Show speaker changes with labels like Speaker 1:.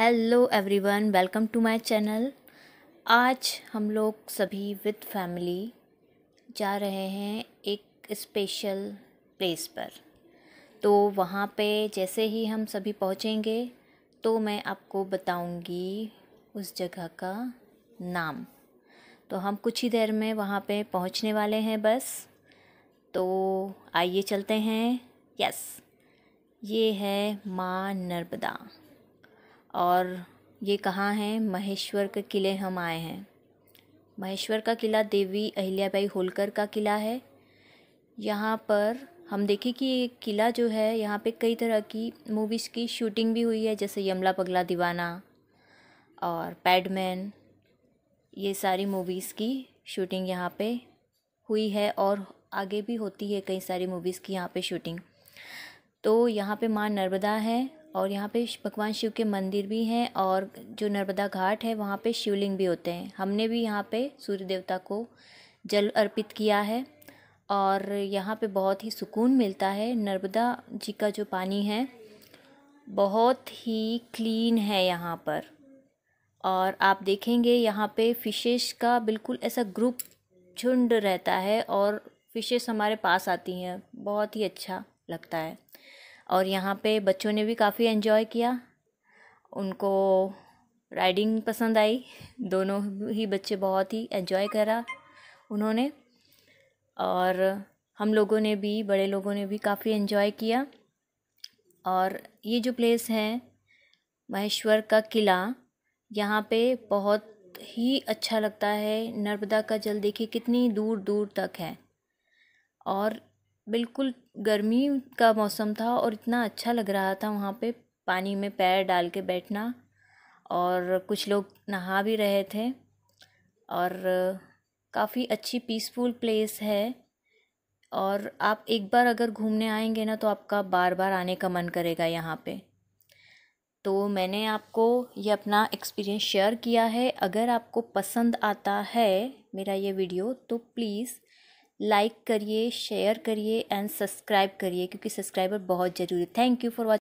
Speaker 1: hello everyone welcome to my channel आज हम लोग सभी विद फैमिली जा रहे हैं एक स्पेशल प्लेस पर तो वहाँ पे जैसे ही हम सभी पहुँचेंगे तो मैं आपको बताऊँगी उस जगह का नाम तो हम कुछ ही देर में वहाँ पे पहुँचने वाले हैं बस तो आइए चलते हैं यस ये है माँ नर्मदा और ये कहाँ हैं महेश्वर के किले हम आए हैं महेश्वर का किला देवी अहिल्याबाई होलकर का किला है यहाँ पर हम देखें कि ये किला जो है यहाँ पे कई तरह की मूवीज़ की शूटिंग भी हुई है जैसे यमला पगला दीवाना और पैडमैन ये सारी मूवीज़ की शूटिंग यहाँ पे हुई है और आगे भी होती है कई सारी मूवीज़ की यहाँ पे शूटिंग तो यहाँ पे माँ नर्मदा है और यहाँ पे भगवान शिव के मंदिर भी हैं और जो नर्मदा घाट है वहाँ पे शिवलिंग भी होते हैं हमने भी यहाँ पे सूर्य देवता को जल अर्पित किया है और यहाँ पे बहुत ही सुकून मिलता है नर्मदा जी का जो पानी है बहुत ही क्लीन है यहाँ पर और आप देखेंगे यहाँ पे फिशेस का बिल्कुल ऐसा ग्रुप झुंड रहता है और फिशेस हमारे पास आती हैं बहुत ही अच्छा लगता है और यहाँ पे बच्चों ने भी काफ़ी एंजॉय किया उनको राइडिंग पसंद आई दोनों ही बच्चे बहुत ही एंजॉय करा उन्होंने और हम लोगों ने भी बड़े लोगों ने भी काफ़ी एंजॉय किया और ये जो प्लेस है महेश्वर का किला यहाँ पे बहुत ही अच्छा लगता है नर्मदा का जल देखिए कितनी दूर दूर तक है और बिल्कुल गर्मी का मौसम था और इतना अच्छा लग रहा था वहाँ पे पानी में पैर डाल के बैठना और कुछ लोग नहा भी रहे थे और काफ़ी अच्छी पीसफुल प्लेस है और आप एक बार अगर घूमने आएंगे ना तो आपका बार बार आने का मन करेगा यहाँ पे तो मैंने आपको ये अपना एक्सपीरियंस शेयर किया है अगर आपको पसंद आता है मेरा ये वीडियो तो प्लीज़ लाइक करिए शेयर करिए एंड सब्सक्राइब करिए क्योंकि सब्सक्राइबर बहुत ज़रूरी थैंक यू फॉर वॉच